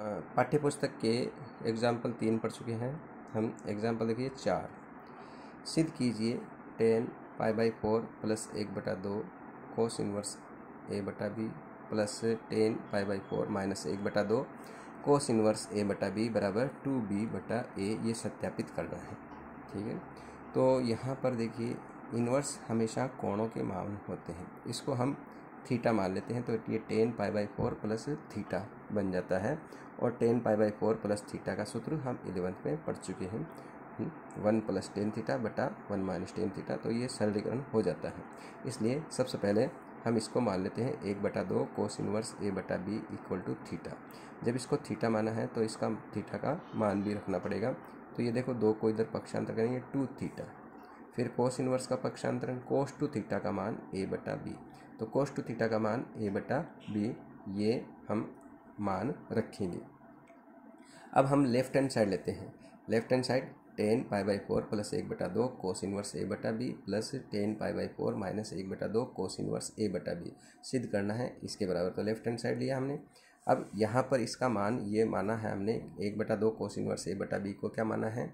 पाठ्यपुस्तक के एग्जाम्पल तीन पढ़ चुके हैं हम एग्जाम्पल देखिए चार सिद्ध कीजिए tan pi by four plus एक बटा दो कोस इनवर्स ए बटा B plus tan pi by four minus एक बटा दो कोस इनवर्स ए बटा बी बराबर टू बी बटा ए ये सत्यापित करना है ठीक है तो यहाँ पर देखिए इनवर्स हमेशा कोणों के मामले होते हैं इसको हम थीटा मान लेते हैं तो ये tan pi by four plus theta बन जाता है और tan pi by four plus theta का सूत्र हम इलेवंथ में पढ़ चुके हैं हम्म, वन प्लस टेन थीटा बटा वन माइनस टेन थीटा तो ये सरलीकरण हो जाता है इसलिए सबसे पहले हम इसको मान लेते हैं एक बटा दो कोस इनवर्स ए बटा बी इक्वल टू थीटा जब इसको थीटा माना है तो इसका थीटा का मान भी रखना पड़ेगा तो ये देखो दो को इधर पक्षांतर करेंगे टू थीटा फिर कोस इनवर्स का पक्षांतरण कोस टू थीटा का मान ए बटा बी तो कोस टू थीटा का मान ए बटा बी ये हम मान रखेंगे अब हम लेफ्ट हैंड साइड लेते हैं left hand side tan pi by four plus एक बटा दो कोस इनवर्स ए बटा B plus tan pi by four minus एक बटा दो कोस इनवर्स ए बटा बी सिद्ध करना है इसके बराबर तो लेफ्ट हैंड साइड लिया हमने अब यहाँ पर इसका मान ये माना है हमने एक बटा दो कोस इनवर्स ए बटा बी को क्या माना है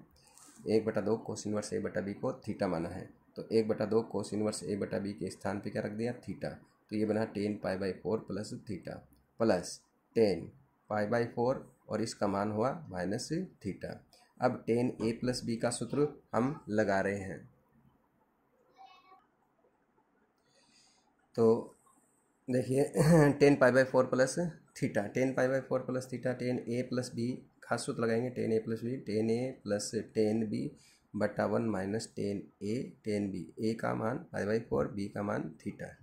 एक बटा दो कोस इनवर्स ए बटा बी को थीटा माना है तो एक बटा दो कोस इनवर्स ए बटा बी के स्थान पे क्या रख दिया थीटा तो ये बना tan pi by four plus theta plus tan pi by four और इसका मान हुआ माइनस थीटा अब टेन ए प्लस बी का सूत्र हम लगा रहे हैं तो देखिए tan pi by four plus theta tan pi by four plus theta tan A plus B खास सूत्र लगाएंगे tan A plus B tan A plus tan B बटा one minus tan A tan B ए का मान five by four B का मान theta है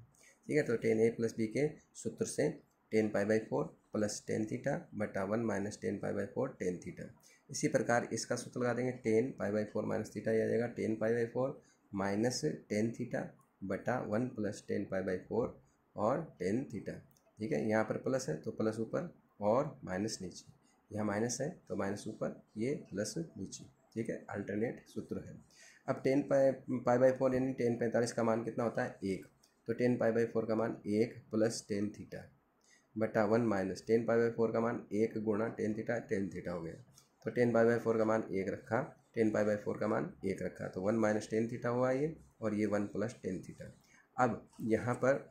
ठीक है तो टेन ए प्लस बी के सूत्र से tan pi by four plus tan theta बटा one minus tan pi by four tan theta इसी प्रकार इसका सूत्र लगा देंगे tan pi by four minus theta यह आ जाएगा tan pi by four minus tan theta बटा one plus tan pi by four और टेन थीटा ठीक है यहाँ पर प्लस है तो प्लस ऊपर और माइनस नीचे यहाँ माइनस है तो माइनस ऊपर ये प्लस नीचे ठीक है अल्टरनेट सूत्र है अब टेन पाई बाई फोर यानी टेन पैंतालीस का मान कितना होता है एक तो टेन पाई बाई फोर का मान एक प्लस टेन थीटा बटा one minus tan pi by four का मान एक गुणा टेन थीटा टेन थीटा हो गया तो टेन पाई बाई फोर का मान एक रखा टेन पाई बाई फोर का मान एक रखा तो वन माइनस टेन थीटा हुआ ये और ये वन प्लस टेन थीटा अब यहाँ पर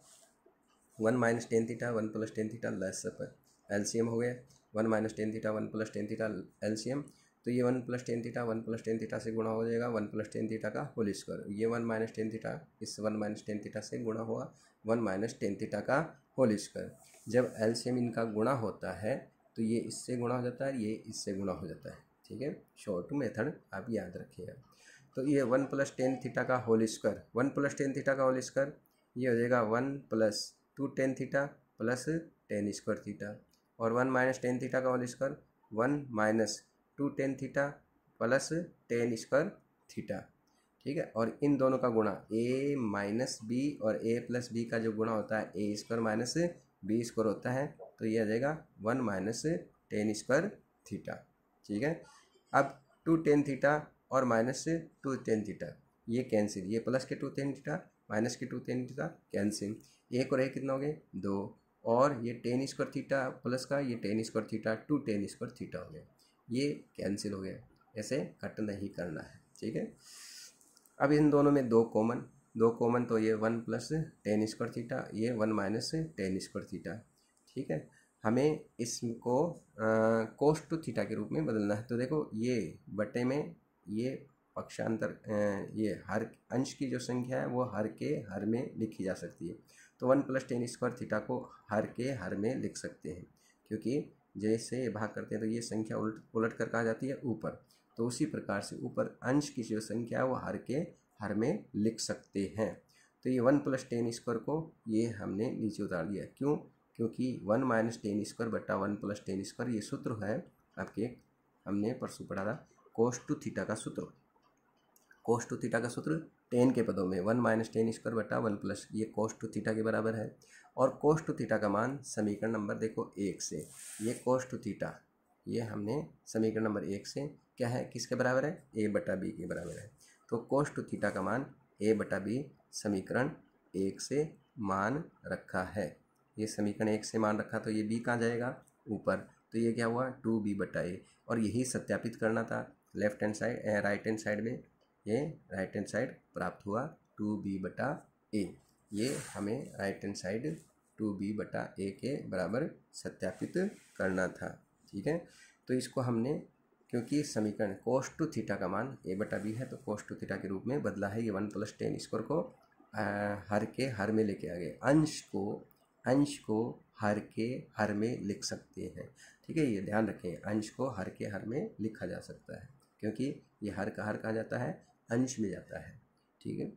one minus tan theta one plus tan theta लेस पर एलसीएम हो गया one minus tan theta one plus tan theta LCM तो ये one plus tan theta one plus tan theta से गुणा हो जाएगा वन प्लस टेन थीटा का होल स्क्वायर ये वन माइनस टेन थीटा इस वन माइनस टेन थीटा से गुणा हुआ वन माइनस टेन थीटा का होल स्क्वायर जब एलसीएम इनका गुणा होता है तो ये इससे गुणा हो जाता है ये इससे गुणा हो जाता है ठीक है शॉर्ट मेथड आप याद रखिएगा तो ये वन प्लस टेन थीटा का whole square one plus tan theta का होल स्क्वायर ये हो जाएगा one plus two tan theta plus tan square theta और वन माइनस टेन थीटा का whole square one minus two tan theta plus tan square theta ठीक है और इन दोनों का गुणा ए माइनस बी और ए प्लस बी का जो गुणा होता है a square minus b square होता है तो ये आ जाएगा one minus tan square theta ठीक है अब टू टेन थीटा और माइनस टू टेन थीटा ये कैंसिल ये प्लस के टू टेन थीटा माइनस के टू टेन थीटा कैंसिल एक और एक कितना हो गए दो और ये टेन स्क्वायर थीटा प्लस का ये tan square theta two tan square theta हो गया ये कैंसिल हो गया ऐसे कट नहीं करना है ठीक है अब इन दोनों में दो कॉमन दो कॉमन तो ये one plus tan square theta ये one minus tan square theta ठीक है हमें इसको कोस्ट टू थीटा के रूप में बदलना है तो देखो ये बटे में ये पक्षांतर ये हर अंश की जो संख्या है वो हर के हर में लिखी जा सकती है तो one plus tan square theta को हर के हर में लिख सकते हैं क्योंकि जैसे भाग करते हैं तो ये संख्या उलट उलट कर कहा जाती है ऊपर तो उसी प्रकार से ऊपर अंश की जो संख्या है वो हर के हर में लिख सकते हैं तो ये वन प्लस टेन स्क्वायर को ये हमने नीचे उतार दिया क्यों क्योंकि वन माइनस टेन स्क्वायर बटा वन प्लस टेन स्क्वायर ये सूत्र है आपके हमने परसों पढ़ा था कोस टू थीटा का सूत्र कोस टू थीटा का सूत्र टेन के पदों में वन माइनस टेन स्क्वायर बटा वन प्लस ये कोस टू थीटा के बराबर है और कोष्ट थीटा का मान समीकरण नंबर देखो एक से ये कोष्ट थीटा ये हमने समीकरण नंबर एक से क्या है किसके बराबर है ए बटा बी के बराबर है तो कोष्ट थीटा का मान ए बटा बी समीकरण एक से मान रखा है ये समीकरण एक से मान रखा तो ये बी कहाँ जाएगा ऊपर तो ये क्या हुआ टू बी बटा ए और यही सत्यापित करना था left hand side right hand side में ये राइट हैंड साइड प्राप्त हुआ टू बी बटा ए ये हमें right hand side two b बटा ए के बराबर सत्यापित करना था ठीक है तो इसको हमने क्योंकि समीकरण कोस टू थीटा का मान ए बटा बी है तो कोस टू थीटा के रूप में बदला है ये वन प्लस टेन स्क्वायर को आ, हर के हर में लेके आ गए अंश को अंश को हर के हर में लिख सकते हैं ठीक है ये ध्यान रखें अंश को हर के हर में लिखा जा सकता है क्योंकि ये हर का हर कहा जाता है अंश में जाता है ठीक है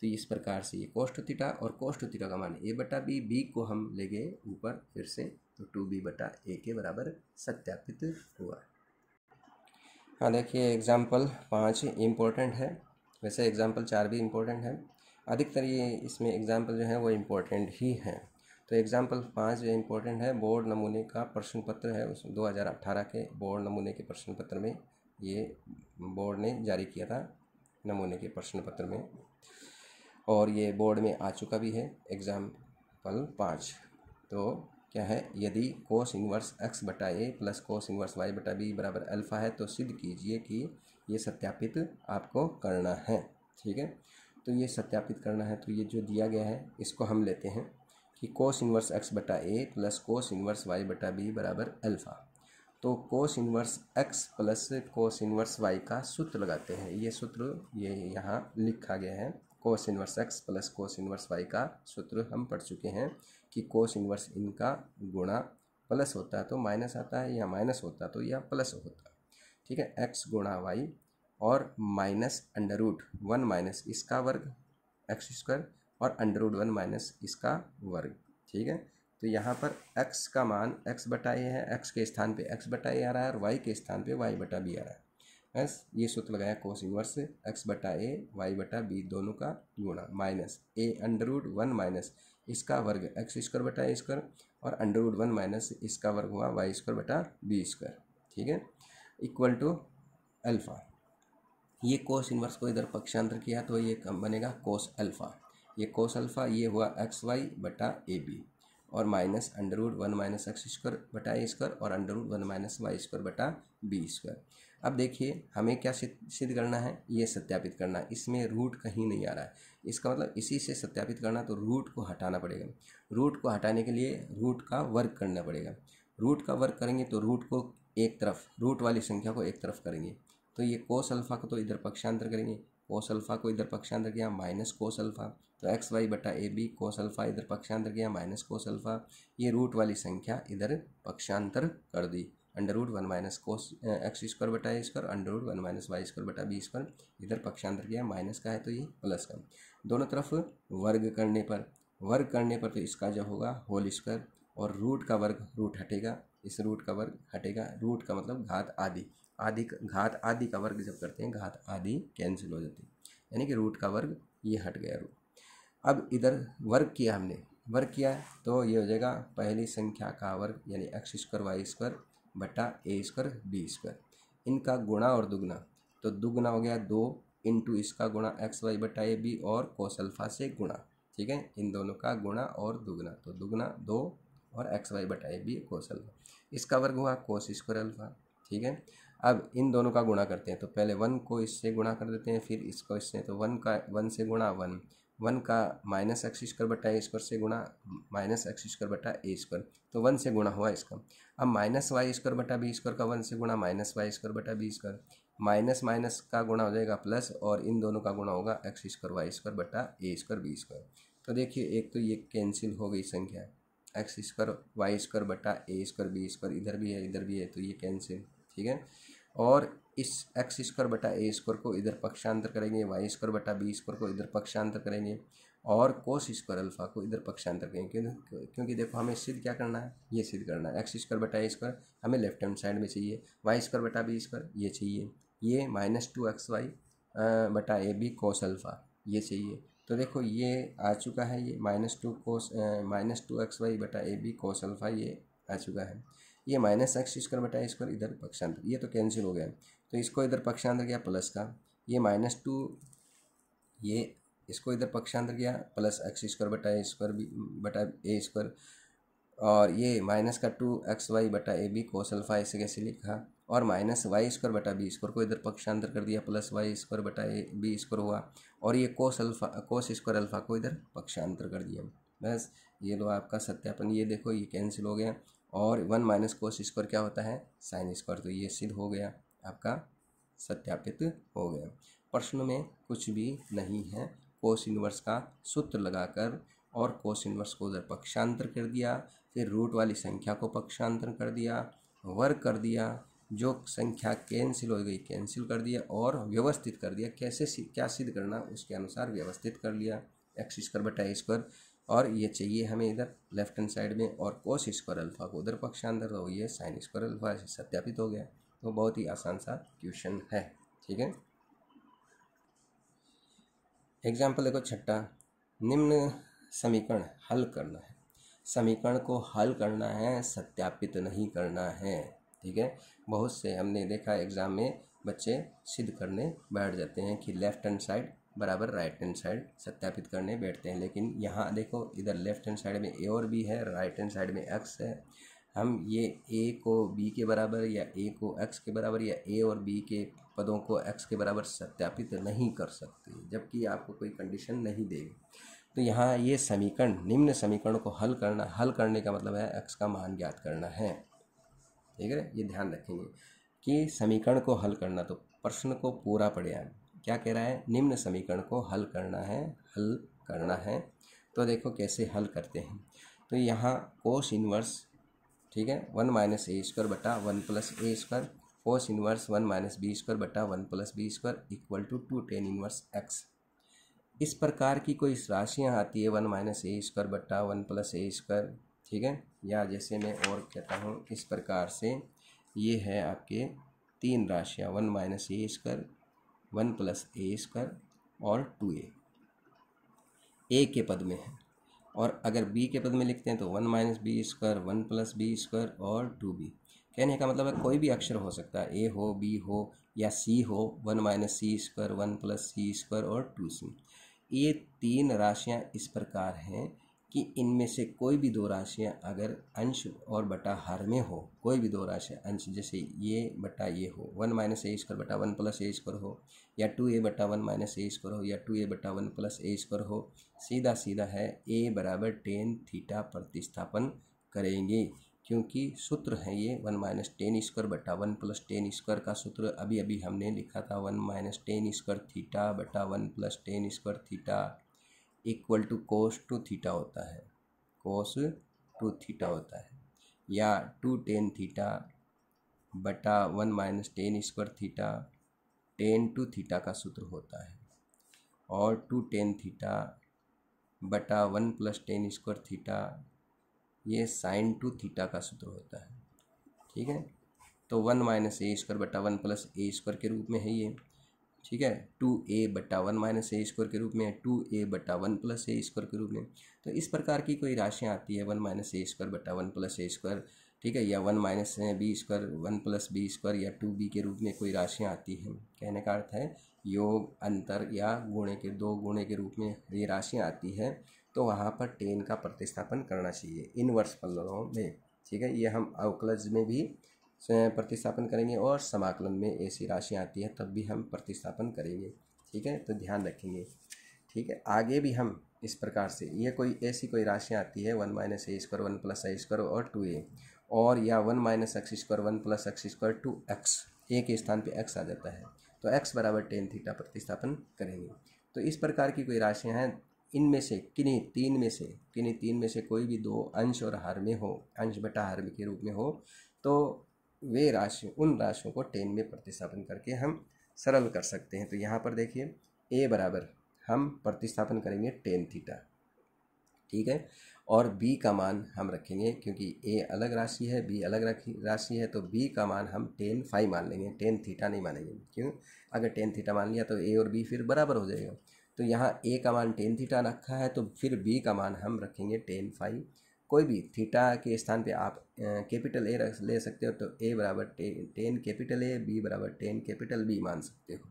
तो इस प्रकार से ये कोष्ट थीटा और कोष्ट थीटा का मान ए बटा बी बी को हम ले गए ऊपर फिर से तो टू बी बटा ए के बराबर सत्यापित हुआ हाँ देखिए एग्जाम्पल पाँच इम्पोर्टेंट है वैसे एग्जाम्पल चार भी इम्पोर्टेंट है अधिकतर ये इसमें एग्जाम्पल जो है वो इम्पोर्टेंट ही हैं तो एग्जाम्पल पाँच जो इम्पोर्टेंट है बोर्ड नमूने का प्रश्न पत्र है उस 2018 के बोर्ड नमूने के प्रश्न पत्र में ये बोर्ड ने जारी किया था नमूने के प्रश्न पत्र में और ये बोर्ड में आ चुका भी है एग्जाम्पल पाँच तो क्या है यदि कोस इनवर्स एक्स बटा a plus cos inverse y बटा बी बराबर अल्फ़ा है तो सिद्ध कीजिए कि ये सत्यापित आपको करना है ठीक है तो ये सत्यापित करना है तो ये जो दिया गया है इसको हम लेते हैं कि कोस इनवर्स एक्स बटा a plus cos inverse y बटा बी बराबर अल्फ़ा तो cos inverse x plus cos inverse y का सूत्र लगाते हैं ये सूत्र ये यहाँ लिखा गया है cos inverse x plus cos inverse y का सूत्र हम पढ़ चुके हैं कि कोस इनवर्स इनका गुणा प्लस होता है तो माइनस आता है या माइनस होता तो या प्लस होता ठीक है एक्स गुणा वाई और minus under root one minus इसका वर्ग एक्स स्क्वायर और अंडर रूट वन माइनस इसका वर्ग ठीक है तो यहाँ पर एक्स का मान एक्स बटा ए है एक्स के स्थान पे एक्स बटा ए आ रहा है और वाई के स्थान पे वाई बटा बी आ रहा है एस ये सूत्र लगाया कोस इनवर्स एक्स बटा ए वाई बटा बी दोनों का गुणा minus a under root one minus इसका वर्ग एक्स स्क्वायर बटा ए स्क्वायर और अंडरवुड वन माइनस इसका वर्ग हुआ वाई स्क्वायर बटा बी स्क्वायर ठीक है इक्वल टू अल्फ़ा ये कोस इनवर्स को इधर पक्षांतर किया तो ये बनेगा कोस अल्फ़ा ये कोस अल्फ़ा ये हुआ एक्स वाई बटा ए बी और minus under root one minus x square बटा ए स्क्वायर और under root one minus y square बटा बी स्क्वायर अब देखिए हमें क्या सिद्ध करना है ये सत्यापित करना इसमें रूट कहीं नहीं आ रहा है इसका मतलब इसी से सत्यापित करना तो रूट को हटाना पड़ेगा रूट को हटाने के लिए रूट का वर्क करना पड़ेगा रूट का वर्क करेंगे तो रूट को एक तरफ रूट वाली संख्या को एक तरफ करेंगे तो ये कोस अल्फ़ा को तो इधर पक्षांतर करेंगे कोस अल्फ़ा को इधर पक्षांतर किया माइनस कोस अल्फ़ा तो एक्स वाई बटा ए बी कोस अल्फ़ा इधर पक्षांतर किया माइनस कोस अल्फ़ा ये रूट वाली संख्या इधर पक्षांतर कर दी under root one minus cos x square बटा a square under root one minus y square बटा बी स्क्वायर इधर पक्षांतर किया माइनस का है तो ये प्लस का दोनों तरफ वर्ग करने पर वर्ग करने पर तो इसका जो होगा होल स्क्वायर और रूट का वर्ग रूट हटेगा इस रूट का वर्ग हटेगा रूट का मतलब घात आदि आदि घात आदि का वर्ग जब करते हैं घात आदि कैंसिल हो जाती है यानी कि रूट का वर्ग ये हट गया रूट अब इधर वर्ग किया हमने वर्ग किया तो ये हो जाएगा पहली संख्या का वर्ग यानी एक्स स्क्वायर वाई स्क्वायर बटा ए स्क्वायर बी स्क्वायर इनका गुणा और दुगना तो दुगना हो गया दो इंटू इसका गुणा एक्स वाई बटा ए बी और कोसल्फा से गुणा ठीक है इन दोनों का गुणा और दुगना तो दुगना दो और एक्स वाई बटा ए बी कोस अल्फा इसका वर्ग हुआ कोस स्क्वायर अल्फा ठीक है अब इन दोनों का गुणा करते हैं तो पहले वन को इससे गुणा कर देते हैं फिर इसको इससे तो वन का वन से गुणा वन वन का माइनस एक्स स्क्वायर बटा ए स्क्वायर से गुणा माइनस एक्स स्क्वायर बटा ए स्क्वायर तो वन से गुणा हुआ इसका अब माइनस वाई स्क्वायर बटा बी स्क्वायर का वन से गुणा माइनस वाई स्क्वायर बटा बी स्क्वायर माइनस माइनस का गुणा हो जाएगा प्लस और इन दोनों का गुणा होगा एक्स स्क्वायर वाई स्क्वायर बटा ए स्क्वायर बी स्क्वायर तो देखिए एक तो ये कैंसिल हो गई संख्या एक्स स्क्वायर वाई स्क्वायर बटा ए स्क्वायर बी स्क्वायर इधर भी है इधर भी है तो ये कैंसिल ठीक है और इस एक्स स्क्वायर बटा ए स्क्वायर को इधर पक्षांतर करेंगे वाई स्क्वायर बटा बी स्क्वायर को इधर पक्षांतर करेंगे और कोस स्क्वायर अल्फा को इधर पक्षांतर करेंगे क्यों क्योंकि देखो हमें सिद्ध क्या करना है ये सिद्ध करना है एक्स स्क्वायर बटा ए स्क्वायर हमें लेफ्ट हैंड साइड में चाहिए वाई स्क्वायर बटा बी स्क्वायर ये चाहिए ये माइनस टू एक्स वाई बटा ए बी कोस अल्फ़ा ये चाहिए तो देखो ये आ चुका है ये minus two cos minus two x y बटा ए बी कोस अल्फ़ा ये आ चुका है ये माइनस एक्स स्क्वायर बटा स्क्वायर इधर पक्षांतर ये तो कैंसिल हो गया तो इसको इधर पक्षांतर गया प्लस का ये माइनस टू ये इसको इधर पक्षांतर गया प्लस एक्स स्क्वायर बटा ए स्क्वायर बी बटा ए स्क्वायर और ये माइनस का टू एक्स वाई बटा ए बी कोस अल्फा ऐसे कैसे लिखा और माइनस वाई स्क्वायर बटा बी स्क्वायर को इधर पक्षांतर कर दिया प्लस वाई स्क्वायर बटा ए बी स्क्वायर हुआ और ये cos alpha cos square alpha को इधर पक्षांतर कर दिया बस ये लो आपका सत्यापन ये देखो ये कैंसिल हो गया और वन माइनस कोस स्क्वायर क्या होता है साइन स्क्वायर तो ये सिद्ध हो गया आपका सत्यापित हो गया प्रश्न में कुछ भी नहीं है कोस इनवर्स का सूत्र लगाकर और कोस इनवर्स को उधर पक्षांतर कर दिया फिर रूट वाली संख्या को पक्षांतर कर दिया वर्ग कर दिया जो संख्या कैंसिल हो गई कैंसिल कर दिया और व्यवस्थित कर दिया कैसे क्या सिद्ध करना उसके अनुसार व्यवस्थित कर लिया एक्स स्क्वायर बटा स्क्वायर और ये चाहिए हमें इधर लेफ्ट हैंड साइड में और कोस स्क्वायर अल्फा को उधर पक्षांतर तो ये साइन स्क्वायर अल्फा सत्यापित हो गया तो बहुत ही आसान सा क्वेश्चन है ठीक है एग्जाम्पल देखो छठा निम्न समीकरण हल करना है समीकरण को हल करना है सत्यापित नहीं करना है ठीक है बहुत से हमने देखा एग्ज़ाम में बच्चे सिद्ध करने बैठ जाते हैं कि लेफ्ट हैंड साइड बराबर राइट हैंड साइड सत्यापित करने बैठते हैं लेकिन यहाँ देखो इधर लेफ्ट हैंड साइड में ए और बी है राइट हैंड साइड में एक्स है हम ये ए को बी के बराबर या ए को एक्स के बराबर या ए और बी के पदों को एक्स के बराबर सत्यापित नहीं कर सकते जबकि आपको कोई कंडीशन नहीं देगी तो यहाँ ये समीकरण निम्न समीकरण को हल करना हल करने का मतलब है एक्स का मान ज्ञात करना है ठीक है ये ध्यान रखेंगे कि समीकरण को हल करना तो प्रश्न को पूरा पढ़े क्या कह रहा है निम्न समीकरण को हल करना है हल करना है तो देखो कैसे हल करते हैं तो यहाँ कोस इनवर्स ठीक है वन माइनस ए स्क्वायर बटा one plus a square cos inverse one minus b square बटा one plus b square equal to two tan inverse x इस प्रकार की कोई राशियाँ आती है वन माइनस ए स्क्वायर बटा वन प्लस ए स्क्वायर ठीक है या जैसे मैं और कहता हूँ इस प्रकार से ये है आपके तीन राशियाँ one minus a square one plus a square और टू ए ए के पद में है और अगर बी के पद में लिखते हैं तो one minus b square one plus b square और टू बी कहने का मतलब है कोई भी अक्षर हो सकता है ए हो बी हो या सी हो one minus c square one plus c square और टू सी ये तीन राशियाँ इस प्रकार हैं कि इनमें से कोई भी दो राशियाँ अगर अंश और बटा हर में हो कोई भी दो राशि अंश जैसे ये बटा ये हो वन माइनस ए स्क्वायर बटा वन प्लस ए स्क्वायर हो या टू ए बटा वन माइनस ए स्क्वायर हो या टू ए बटा वन प्लस ए स्क्वायर हो सीधा सीधा है ए बराबर टेन थीटा प्रतिस्थापन करेंगे क्योंकि सूत्र है ये वन माइनस टेन स्क्वायर बटा वन प्लस टेन स्क्वायर का सूत्र अभी अभी हमने लिखा था one minus tan square theta बटा one plus tan square theta equal to cos two theta होता है कोस टू थीटा होता है या टू टेन थीटा बटा one minus tan square theta tan two theta का सूत्र होता है और टू टेन थीटा बटा one plus tan square theta ये साइन टू थीटा का सूत्र होता है ठीक है तो वन माइनस ए स्क्वायर बटा वन प्लस ए स्क्वायर के रूप में है ये ठीक है टू ए बट्टा वन माइनस ए स्क्वायर के रूप में टू ए बट्टा वन प्लस ए स्क्वायर के रूप में तो इस प्रकार की कोई राशियाँ आती है वन माइनस ए स्क्वायर बट्टा वन प्लस ए स्क्वायर ठीक है या one minus b square one plus b square या टू बी के रूप में कोई राशियाँ आती हैं कहने का अर्थ है योग अंतर या गुणे के दो गुणे के रूप में ये राशियाँ आती हैं तो वहाँ पर टेन का प्रतिस्थापन करना चाहिए इनवर्स वर्ष में ठीक है ये हम अवकलज में भी प्रतिस्थापन करेंगे और समाकलन में ऐसी राशि आती है तब भी हम प्रतिस्थापन करेंगे ठीक है तो ध्यान रखेंगे ठीक है आगे भी हम इस प्रकार से ये कोई ऐसी कोई राशियाँ आती है one minus a square one plus a square और टू ए और या one minus x square one plus x square two x a के स्थान पे एक्स आ जाता है तो एक्स बराबर टेन थीटा प्रतिस्थापन करेंगे तो इस प्रकार की कोई राशियाँ हैं इनमें से किन्हीं तीन में से किन्हीं तीन में से कोई भी दो अंश और हर में हो अंश बटा हर के रूप में हो तो वे राशियों उन राशियों को टेन में प्रतिस्थापन करके हम सरल कर सकते हैं तो यहाँ पर देखिए ए बराबर हम प्रतिस्थापन करेंगे टेन थीटा ठीक है और बी का मान हम रखेंगे क्योंकि ए अलग राशि है बी अलग राशि है तो बी का मान हम टेन फाइव मान लेंगे टेन थीटा नहीं मानेंगे क्यों अगर टेन थीटा मान लिया तो ए और बी फिर बराबर हो जाएगा तो यहाँ ए का मान टेन थीटा रखा है तो फिर बी का मान हम रखेंगे टेन फाइव कोई भी थीटा के स्थान पे आप कैपिटल ए रख ले सकते हो तो ए बराबर टेन कैपिटल ए बी बराबर टेन कैपिटल बी मान सकते हो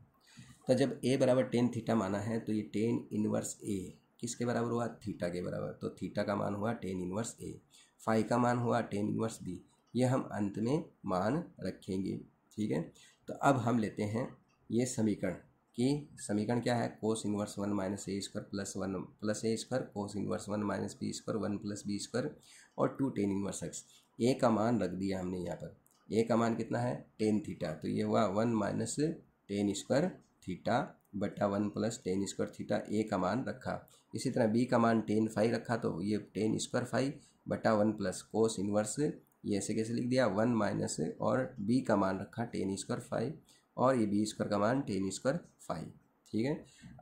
तो जब ए बराबर टेन थीटा माना है तो ये टेन इनवर्स ए किसके बराबर हुआ थीटा के बराबर तो थीटा का मान हुआ टेन इनवर्स ए फाइव का मान हुआ टेन इनवर्स बी ये हम अंत में मान रखेंगे ठीक है तो अब हम लेते हैं ये समीकरण कि समीकरण क्या है cos inverse one minus a square plus one plus a square cos inverse one minus b square one plus b square और two tan inverse x a का मान रख दिया हमने यहाँ पर ए का मान कितना है टेन थीटा तो ये हुआ one minus tan square theta बटा one plus tan square theta a का मान रखा इसी तरह बी का मान टेन फाइव रखा तो ये टेन स्क्वायर फाइव बटा वन प्लस कोस इनवर्स ये ऐसे कैसे लिख दिया वन माइनस और बी का मान रखा टेन स्क्वायर फाइव और ये बी स्क्वायर का मान टेन स्क्वायर फाइव ठीक है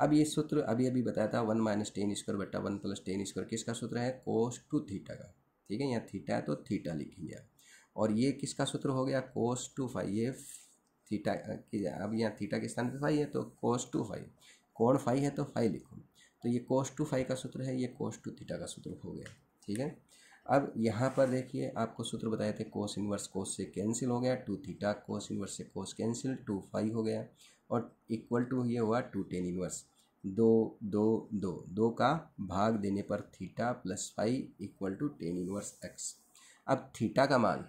अब ये सूत्र अभी अभी बताया था वन माइनस टेन स्क्वायर बट्टा वन प्लस टेन स्क्वायर किसका सूत्र है कोस टू थीटा का ठीक है यहाँ थीटा है तो थीटा लिखेंगे और ये किसका सूत्र हो गया कोस टू फाइव ये थीटा की अब यहाँ थीटा के स्थान पर फाइव है तो कोस टू फाइव कोण फाइव है तो फाइव लिखो तो ये कोस टू फाइव का सूत्र है ये कोस टू थीटा का सूत्र हो गया ठीक है अब यहाँ पर देखिए आपको सूत्र बताए थे कोस इनवर्स कोस से कैंसिल हो गया टू थीटा कोस इनवर्स से कोस कैंसिल टू फाइव हो गया और इक्वल टू ये हुआ टू टेन इनवर्स दो दो दो दो का भाग देने पर theta plus five equal to tan inverse x अब थीटा का मान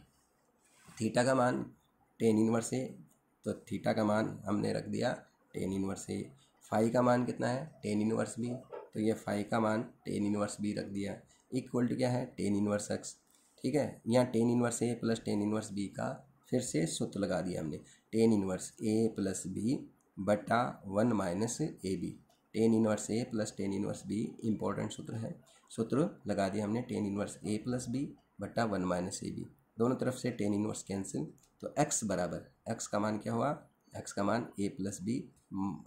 थीटा का मान टेन इनवर्स है तो थीटा का मान हमने रख दिया टेन इनवर्स है फाइव का मान कितना है टेन इनवर्स भी तो ये फाइव का मान टेन इनवर्स भी रख दिया इक्वल टू क्या है टेन इनवर्स एक्स ठीक है यहाँ tan inverse a plus tan inverse b का फिर से सूत्र लगा दिया हमने tan inverse a plus b बटा one minus a b tan inverse a plus tan inverse b important सूत्र है सूत्र लगा दिया हमने tan inverse a plus b बटा वन माइनस ए बी दोनों तरफ से टेन इनवर्स कैंसिल तो एक्स बराबर एक्स का मान क्या हुआ एक्स का मान ए प्लस बी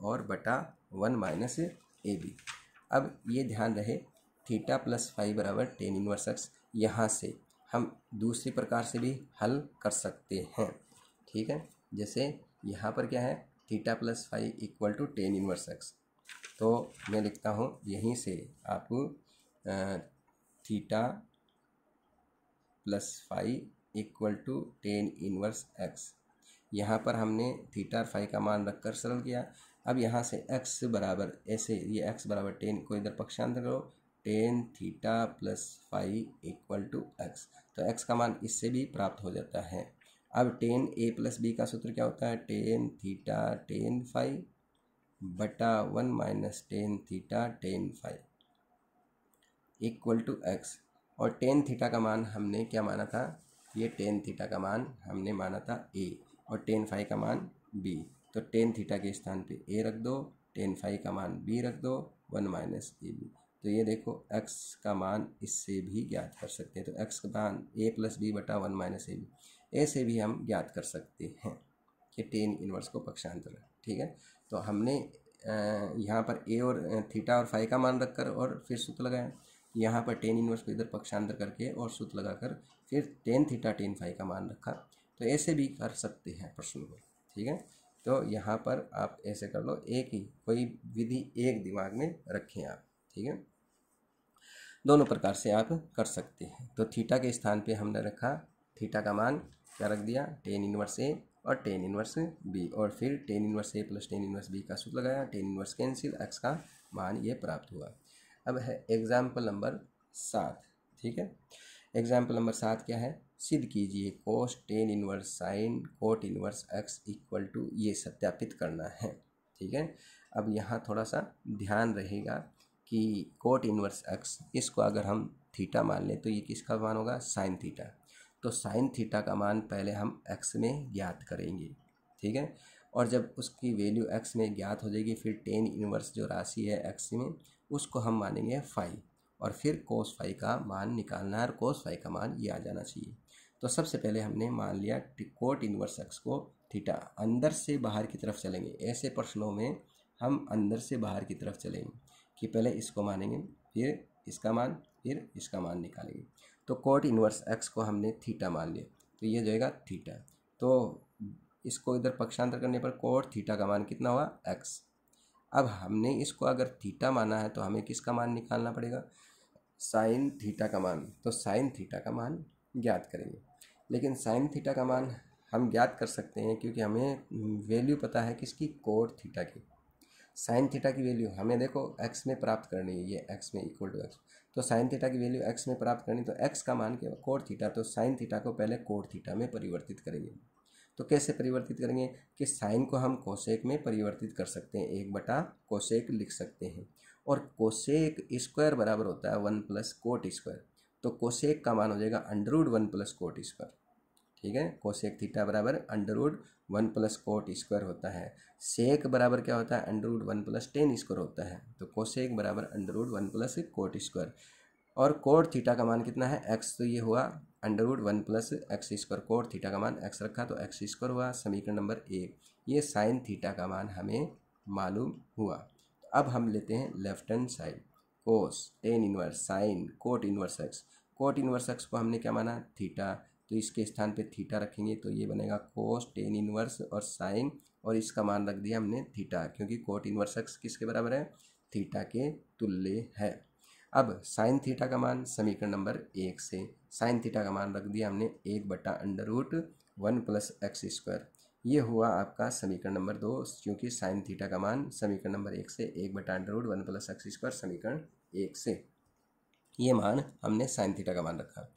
और बटा वन माइनस ए बी अब ये ध्यान रहे थीटा प्लस फाइव बराबर टेन इनवर्स एक्स यहाँ से हम दूसरी प्रकार से भी हल कर सकते हैं ठीक है जैसे यहाँ पर क्या है theta plus five equal to tan inverse x तो मैं लिखता हूँ यहीं से आप theta plus five equal to tan inverse x यहाँ पर हमने थीटा और फाइव का मान रखकर सरल किया अब यहाँ से एक्स बराबर ऐसे ये एक्स बराबर टेन को इधर पक्षांतर करो tan theta plus five equal to x तो एक्स का मान इससे भी प्राप्त हो जाता है अब टेन ए प्लस बी का सूत्र क्या होता है टेन थीटा टेन फाइव बटा one minus tan theta tan five equal to x और टेन थीटा का मान हमने क्या माना था ये टेन थीटा का मान हमने माना था ए और टेन फाइव का मान बी तो टेन थीटा के स्थान पे ए रख दो टेन फाइव का मान बी रख दो वन माइनस ए बी तो ये देखो x का मान इससे भी ज्ञात कर सकते हैं तो x का मान ए प्लस बी बटा वन माइनस ए बी ऐसे भी हम ज्ञात कर सकते हैं कि टेन इनवर्स को पक्षांतर ठीक है तो हमने यहाँ पर ए और थीटा और फाइव का मान रख कर और फिर सूत्र लगाया यहाँ पर टेन इनवर्स को इधर पक्षांतर करके और सूत्र लगाकर फिर टेन थीटा टेन फाइव का मान रखा तो ऐसे भी कर सकते हैं प्रश्न को ठीक है तो यहाँ पर आप ऐसे कर लो एक ही कोई विधि एक दिमाग में रखें आप ठीक है दोनों प्रकार से आप कर सकते हैं तो थीटा के स्थान पे हमने रखा थीटा का मान क्या रख दिया टेन इनवर्स ए और टेन इनवर्स बी और फिर tan inverse a plus tan inverse b का सूत्र लगाया टेन इनवर्स कैंसिल एक्स का मान ये प्राप्त हुआ अब है एग्जाम्पल नंबर सात ठीक है एग्जाम्पल नंबर सात क्या है सिद्ध कीजिए cos tan inverse sine cot inverse x equal to ये सत्यापित करना है ठीक है अब यहाँ थोड़ा सा ध्यान रहेगा कि कोट इनवर्स एक्स इसको अगर हम थीटा मान लें तो ये किसका मान होगा साइन थीटा तो साइन थीटा का मान पहले हम एक्स में ज्ञात करेंगे ठीक है और जब उसकी वैल्यू एक्स में ज्ञात हो जाएगी फिर टेन इनवर्स जो राशि है एक्स में उसको हम मानेंगे फाइव और फिर कोस फाइव का मान निकालना है और कोस फाइव का मान ये आ जाना चाहिए तो सबसे पहले हमने मान लिया कोट इनवर्स एक्स को थीटा अंदर से बाहर की तरफ चलेंगे ऐसे प्रश्नों में हम अंदर से बाहर की तरफ चलेंगे कि पहले इसको मानेंगे फिर इसका मान फिर इसका मान निकालेंगे तो कोट इन्वर्स एक्स को हमने थीटा मान लिया तो ये जाएगा थीटा तो इसको इधर पक्षांतर करने पर कोट थीटा का मान कितना हुआ एक्स अब हमने इसको अगर थीटा माना है तो हमें किसका मान निकालना पड़ेगा साइन थीटा का मान तो साइन थीटा का मान ज्ञात करेंगे लेकिन साइन थीटा का मान हम ज्ञात कर सकते हैं क्योंकि हमें वैल्यू पता है किसकी कोट थीटा की साइन थीटा की वैल्यू हमें देखो एक्स में प्राप्त करनी है ये एक्स में इक्वल टू एक्स तो साइन थीटा की वैल्यू एक्स में प्राप्त करनी तो एक्स का मान के कोड थीटा तो साइन थीटा को पहले कोड थीटा में परिवर्तित करेंगे तो कैसे परिवर्तित करेंगे कि साइन को हम कोशेक में परिवर्तित कर सकते हैं एक बटा कोशेक लिख सकते हैं और कोशेक स्क्वायर बराबर होता है वन प्लस कोट स्क्वायर तो कोशेक का मान हो जाएगा under root one plus cot square ठीक है कोशेक थीटा बराबर under one plus cot square होता है सेक बराबर क्या होता है under one plus tan square होता है तो कोशेक बराबर under one plus cot square और कोट थीटा का मान कितना है एक्स तो ये हुआ under one plus x square cot theta का मान एक्स रखा तो एक्स स्क्वायर हुआ समीकरण नंबर एक ये साइन थीटा का मान हमें मालूम हुआ अब हम लेते हैं left hand side cos tan inverse sine cot inverse x cot inverse x को हमने क्या माना थीटा तो इसके स्थान पे थीटा रखेंगे तो ये बनेगा कोस टेन इनवर्स और साइन और इसका मान रख दिया हमने थीटा क्योंकि कोट इनवर्स एक्स किसके बराबर है थीटा के तुल्य है अब साइन थीटा का मान समीकरण नंबर एक से साइन थीटा का मान रख दिया हमने एक बटा under root one plus x square ये हुआ आपका समीकरण नंबर दो क्योंकि साइन थीटा का मान समीकरण नंबर एक से एक बटा under root one plus x square समीकरण एक से ये मान हमने साइन थीटा का मान रखा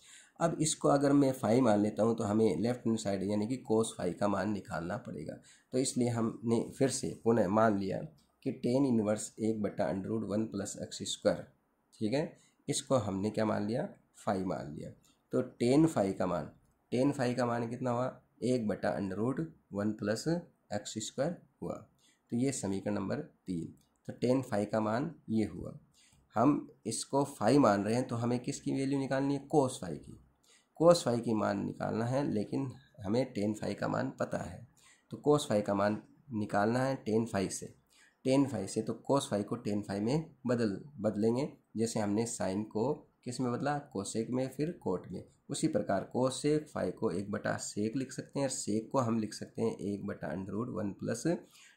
अब इसको अगर मैं फाई मान लेता हूँ तो हमें लेफ्ट हैंड साइड यानी कि कोस फाई का मान निकालना पड़ेगा तो इसलिए हमने फिर से पुनः मान लिया कि टेन इनवर्स एक बटा under root one plus x square ठीक है इसको हमने क्या मान लिया फाई मान लिया तो टेन फाई का मान टेन फाई का मान कितना हुआ एक बटा under root one plus x square हुआ तो ये समीकरण नंबर तीन तो टेन फाई का मान ये हुआ हम इसको फाई मान रहे हैं तो हमें किसकी वैल्यू निकालनी है कोस फाई की कोस फाई की मान निकालना है लेकिन हमें टेन फाइव का मान पता है तो कोस फाई का मान निकालना है टेन फाइव से टेन फाइव से तो कोस फाई को टेन फाइव में बदल बदलेंगे जैसे हमने साइन को किस में बदला कोसेक में फिर कोट में उसी प्रकार कोसेक फाइव को एक बटा सेक लिख सकते हैं और सेक को हम लिख सकते हैं एक बटा under root one plus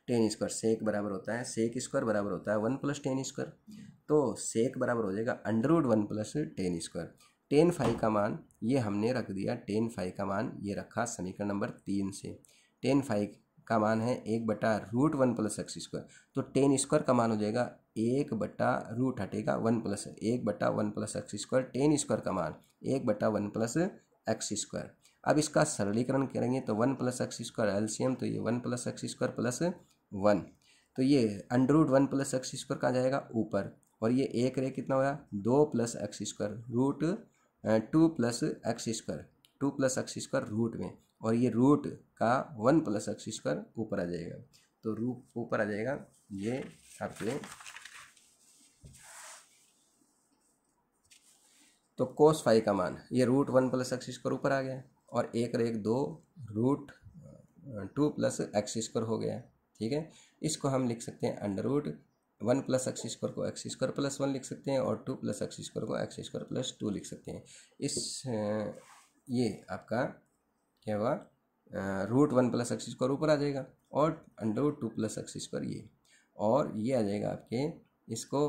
tan square sec बराबर होता है सेक स्क्वायर बराबर होता है वन प्लस टेन स्क्वायर तो सेक बराबर हो जाएगा under root one plus tan square tan phi का मान ये हमने रख दिया टेन फाइव का मान ये रखा समीकरण नंबर तीन से टेन फाइव का मान है एक बटा root one plus x square तो टेन स्क्वायर का मान हो जाएगा एक बटा रूट हटेगा वन प्लस एक बटा one plus x square tan square का मान एक बटा वन प्लस एक्स स्क्वायर अब इसका सरलीकरण करेंगे तो one plus x square LCM तो ये one plus x square plus one तो ये under root one plus x square कहाँ जाएगा ऊपर और ये एक रे कितना होगा दो plus x square root two plus x square two plus x square root में और ये रूट का वन प्लस एक्स स्क्वायर ऊपर आ जाएगा तो रूट ऊपर आ जाएगा ये आपके तो कोस फाइव का मान ये root one plus x square ऊपर आ गया और एक और एक दो root two plus x square हो गया ठीक है इसको हम लिख सकते हैं under root one plus x square को एक्स स्क्वायर प्लस वन लिख सकते हैं और टू प्लस एक्स स्क्वायर को एक्स स्क्वायर प्लस टू लिख सकते हैं इस ये आपका क्या हुआ root one plus x square ऊपर आ जाएगा और under two plus x square ये और ये आ जाएगा आपके इसको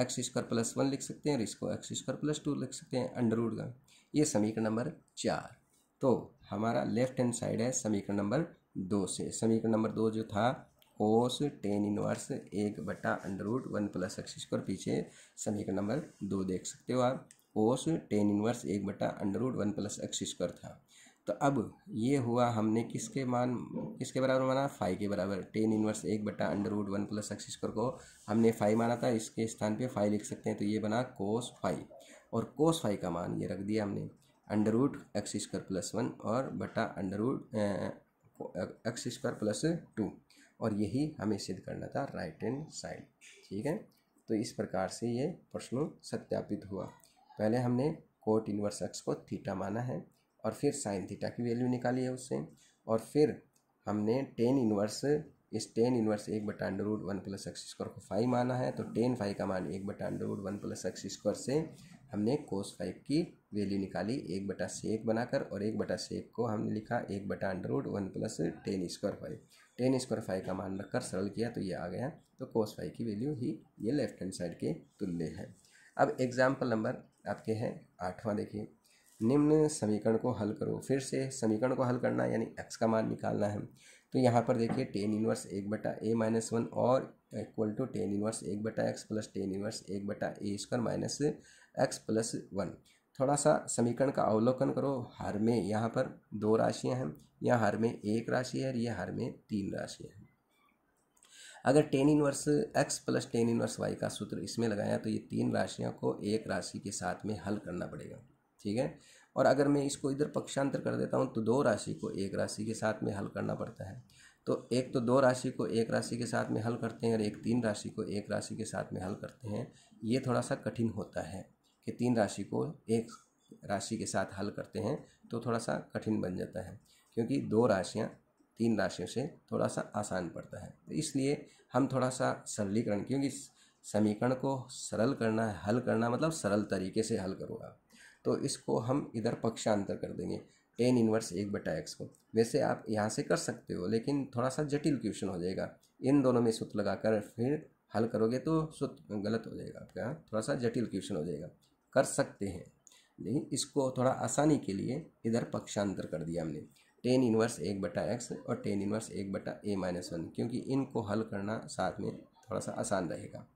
एक्स स्क्वायर प्लस वन लिख सकते हैं और इसको एक्स स्क्वायर प्लस टू लिख सकते हैं अंडर रूट का ये समीकरण नंबर चार तो हमारा लेफ्ट हैंड साइड है समीकरण नंबर दो से समीकरण नंबर दो जो था कोस टेन इनवर्स एक बटा under root one plus x square पीछे समीकरण नंबर दो देख सकते हो आप कोस टेन इनवर्स एक बटा under root one plus x square था तो अब ये हुआ हमने किसके मान किसके बराबर माना फाइव के बराबर टेन इनवर्स एक बटा under root one plus x square को हमने फाइव माना था इसके स्थान पे फाइव लिख सकते हैं तो ये बना कोस फाइव और कोस फाइव का मान ये रख दिया हमने under root x square plus one और बटा under root x square plus two और यही हमें सिद्ध करना था राइट एंड साइड ठीक है तो इस प्रकार से ये प्रश्न सत्यापित हुआ पहले हमने कोट इनवर्स एक्स को थीटा माना है और फिर साइन थीटा की वैल्यू निकाली है उससे और फिर हमने टेन इनवर्स इस टेन इनवर्स एक बटा under root one plus x square को फाइव माना है तो टेन फाइव का मान एक बटा under root one plus x square से हमने कोस फाइव की वैल्यू निकाली एक बटा सेक बनाकर और एक बटा सेक को हमने लिखा एक बटा under root one plus tan square phi tan square phi का मान रखकर सरल किया तो ये आ गया तो कोस फाइव की वैल्यू ही ये लेफ्ट हैंड साइड के तुल्य है अब एग्जाम्पल नंबर आपके हैं आठवां देखिए निम्न समीकरण को हल करो फिर से समीकरण को हल करना यानी एक्स का मान निकालना है तो यहाँ पर देखिए टेन इनवर्स एक बटा ए माइनस वन और इक्वल टू टेन इनवर्स एक बटा एक्स प्लस टेन इनवर्स एक बटा a square minus x plus one थोड़ा सा समीकरण का अवलोकन करो हर में यहाँ पर दो राशियाँ हैं यहाँ हर में एक राशि है और यह हर में तीन राशियाँ हैं अगर tan inverse x plus tan inverse y का सूत्र इसमें लगाया तो ये तीन राशियों को एक राशि के साथ में हल करना पड़ेगा ठीक है और अगर मैं इसको इधर पक्षांतर कर देता हूँ तो दो राशि को एक राशि के साथ में हल करना पड़ता है तो एक तो दो राशि को एक राशि के साथ में हल करते हैं और एक तीन राशि को एक राशि के साथ में हल करते हैं ये थोड़ा सा कठिन होता है के तीन राशि को एक राशि के साथ हल करते हैं तो थोड़ा सा कठिन बन जाता है क्योंकि दो राशियाँ तीन राशियों से थोड़ा सा आसान पड़ता है तो इसलिए हम थोड़ा सा सरलीकरण क्योंकि समीकरण को सरल करना है हल करना मतलब सरल तरीके से हल करूँगा तो इसको हम इधर पक्षांतर कर देंगे टेन इनवर्स एक बटा एक्स को वैसे आप यहाँ से कर सकते हो लेकिन थोड़ा सा जटिल क्वेश्चन हो जाएगा इन दोनों में सूत्र लगाकर फिर हल करोगे तो सूत्र गलत हो जाएगा आपका हाँ, थोड़ा सा जटिल क्वेश्चन हो जाएगा कर सकते हैं लेकिन इसको थोड़ा आसानी के लिए इधर पक्षांतर कर दिया हमने टेन इनवर्स एक बटा एक्स और टेन इनवर्स एक बटा ए माइनस वन क्योंकि इनको हल करना साथ में थोड़ा सा आसान रहेगा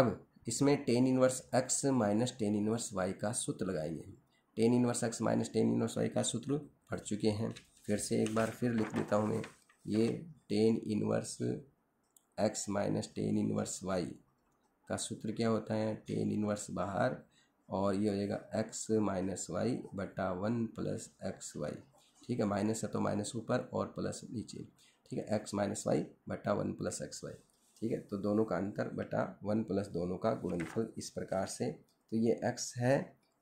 अब इसमें tan inverse x minus tan inverse y का सूत्र लगाएंगे tan inverse x minus tan inverse y का सूत्र पढ़ चुके हैं फिर से एक बार फिर लिख देता हूँ मैं ये tan inverse x minus tan inverse y का सूत्र क्या होता है टेन इनवर्स बाहर और ये हो जाएगा एक्स माइनस वाई बटा वन प्लस एक्स वाई ठीक है माइनस है तो माइनस ऊपर और प्लस नीचे ठीक है एक्स माइनस वाई बटा वन प्लस एक्स वाई ठीक है तो दोनों का अंतर बटा वन प्लस दोनों का गुणनफल इस प्रकार से तो ये एक्स है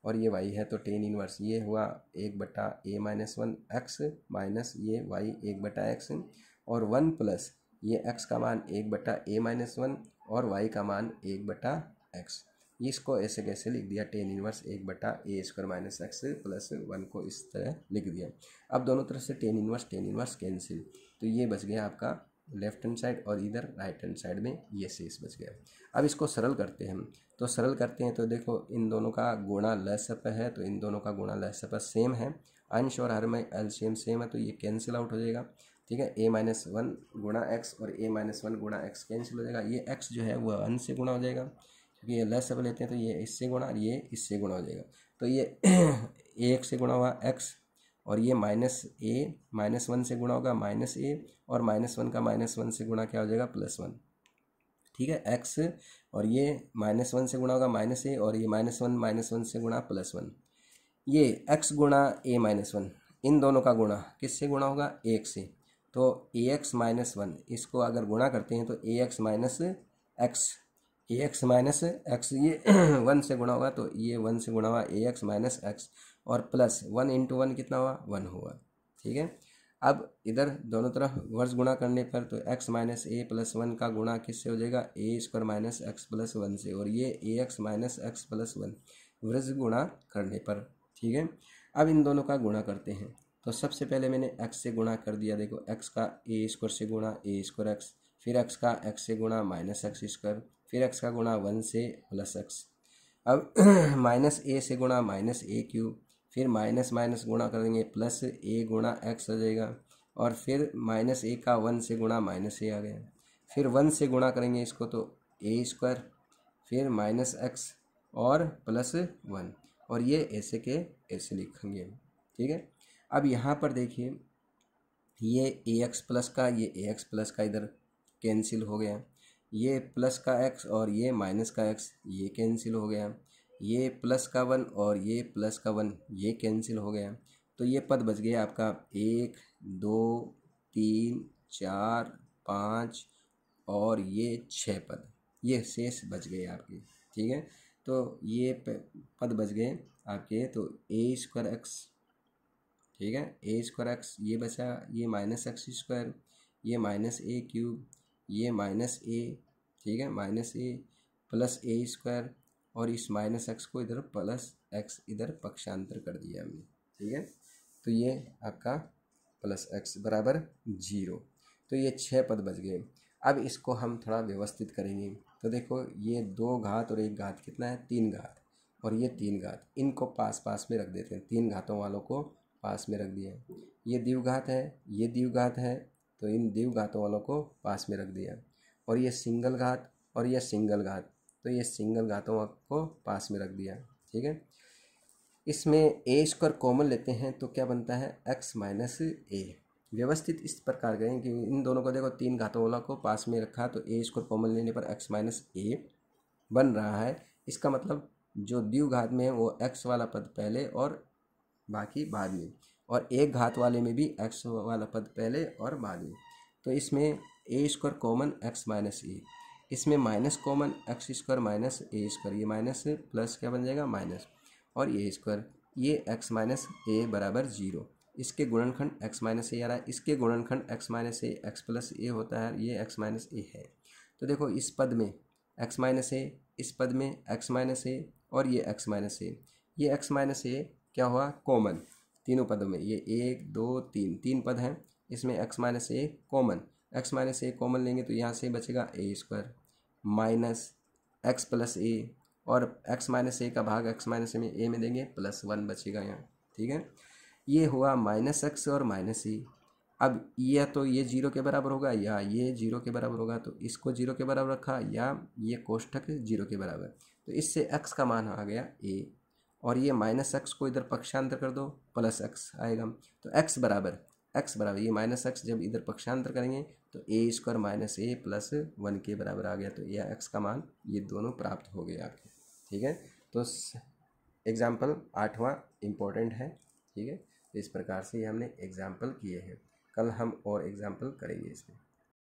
और ये वाई है तो टेन इनवर्स ये हुआ एक बटा a minus one x minus ये वाई एक बटा एक्स और वन प्लस ये एक्स का मान एक बटा ए माइनस वन और वाई का मान एक बटा एक्स इसको ऐसे कैसे लिख दिया टेन इनवर्स एक बटा a square minus x plus one को इस तरह लिख दिया अब दोनों तरफ से tan inverse tan inverse cancel तो ये बच गया आपका लेफ्ट हैंड साइड और इधर राइट हैंड साइड में ये शेष बच गया अब इसको सरल करते हैं तो सरल करते हैं तो देखो इन दोनों का गुणा लसअप है तो इन दोनों का गुणा लसप सेम है अंश और हर में एल सेम है तो ये कैंसिल आउट हो जाएगा ठीक है ए माइनस वन गुणा एक्स और ए माइनस वन गुणा एक्स कैंसिल हो जाएगा ये एक्स जो है वह वन से गुणा हो जाएगा क्योंकि ये लेस अब लेते हैं तो ये इससे गुणा और ये इससे गुणा हो जाएगा तो ये एक से गुणा हुआ एक्स और ये माइनस ए माइनस वन से गुणा होगा माइनस ए और माइनस वन का माइनस वन से गुणा क्या हो जाएगा प्लस वन ठीक है एक्स और ये माइनस वन से गुणा होगा माइनस ए और ये माइनस वन माइनस वन से गुणा प्लस वन ये एक्स गुणा ए माइनस वन इन दोनों का गुणा किस से गुणा होगा एक से तो ए एक्स माइनस वन इसको अगर गुणा करते हैं तो a x minus x a x minus x ये वन से गुणा हुआ तो ये वन से गुणा हुआ ए एक्स माइनस एक्स और प्लस वन इंटू वन कितना हुआ वन हुआ ठीक है अब इधर दोनों तरफ वर्ष गुणा करने पर तो x minus a plus one का गुणा किससे हो जाएगा a square minus x plus one से और ये a x minus x plus one वर्ष गुणा करने पर ठीक है अब इन दोनों का गुणा करते हैं तो सबसे पहले मैंने एक्स से गुणा कर दिया देखो एक्स का ए स्क्वायर से गुणा ए स्क्वायर एक्स फिर एक्स का एक्स से गुणा माइनस एक्स स्क्वायर फिर एक्स का गुणा वन से प्लस एक्स अब माइनस ए से गुणा माइनस ए क्यूब फिर माइनस माइनस गुणा कर देंगे प्लस ए गुणा एक्स आ जाएगा और फिर माइनस ए का वन से गुणा माइनस ए आ गया फिर वन से गुणा करेंगे इसको तो ए स्क्वायर फिर माइनस एक्स और प्लस वन और ये ऐसे के ऐसे लिखेंगे ठीक है अब यहाँ पर देखिए ये ए एक्स प्लस का ये ए एक्स प्लस का इधर कैंसिल हो गया ये प्लस का एक्स और ये माइनस का एक्स ये कैंसिल हो गया ये प्लस का वन और ये प्लस का वन ये कैंसिल हो गया तो ये पद बच गया आपका एक दो तीन चार पाँच और ये छः पद ये शेष बच गए आपके ठीक है तो ये पद बच गए आपके तो ए स्क्वायर एक्स ठीक है ए स्क्वायर एक्स ये बचा ये माइनस एक्स स्क्वायर ये माइनस ए क्यूब ये माइनस ए ठीक है minus a plus a square और इस माइनस एक्स को इधर प्लस एक्स इधर पक्षांतर कर दिया हमने ठीक है तो ये आपका प्लस एक्स बराबर जीरो तो ये छः पद बच गए अब इसको हम थोड़ा व्यवस्थित करेंगे तो देखो ये दो घात और एक घात कितना है तीन घात और ये तीन घात इनको पास पास में रख देते हैं तीन घातों वालों को पास में रख दिया ये दीवघात है ये दीवघात है तो इन दीव घातों वालों को पास में रख दिया और ये सिंगल घात और यह सिंगल घात तो ये सिंगल घातों को पास में रख दिया ठीक है इसमें ए स्क्वायर कॉमन लेते हैं तो क्या बनता है एक्स माइनस ए व्यवस्थित इस प्रकार करें कि इन दोनों को देखो तीन घातों वाला को पास में रखा तो ए स्क्वायर कॉमन लेने पर एक्स माइनस ए बन रहा है इसका मतलब जो द्व्यू घात में है वो एक्स वाला पद पहले और बाकी बाद में और एक घात वाले में भी एक्स वाला पद पहले और बाद में तो इसमें a square common x minus a इसमें minus common x square minus a square ये माइनस प्लस क्या बन जाएगा माइनस और ए स्क्वायर ये एक्स माइनस ए बराबर जीरो इसके गुणनखंड एक्स माइनस ए आ रहा है इसके गुणनखंड x minus a x plus a होता है ये एक्स माइनस ए है तो देखो इस पद में एक्स माइनस ए इस पद में एक्स माइनस ए और ये एक्स माइनस ए ये एक्स माइनस ए क्या हुआ कॉमन तीनों पदों में ये एक दो तीन तीन पद हैं इसमें x minus a common x minus a common लेंगे तो यहाँ से बचेगा a square minus x plus a और एक्स माइनस ए का भाग एक्स माइनस ए में ए में देंगे प्लस वन बचेगा यहाँ ठीक है ये हुआ माइनस एक्स और माइनस ए e। अब यह तो ये जीरो के बराबर होगा या ये जीरो के बराबर होगा तो इसको जीरो के बराबर रखा या ये कोष्ठक जीरो के बराबर तो इससे एक्स का मान आ गया ए और ये माइनस एक्स को इधर पक्षांतर कर दो प्लस एक्स आएगा तो एक्स बराबर एक्स बराबर ये माइनस एक्स जब इधर पक्षांतर करेंगे तो a square minus a plus one के बराबर आ गया तो यह एक्स का मान ये दोनों प्राप्त हो गए आपके ठीक है तो एग्जाम्पल आठवां इम्पोर्टेंट है ठीक है तो इस प्रकार से ये हमने एग्जाम्पल किए हैं कल हम और एग्जाम्पल करेंगे इसमें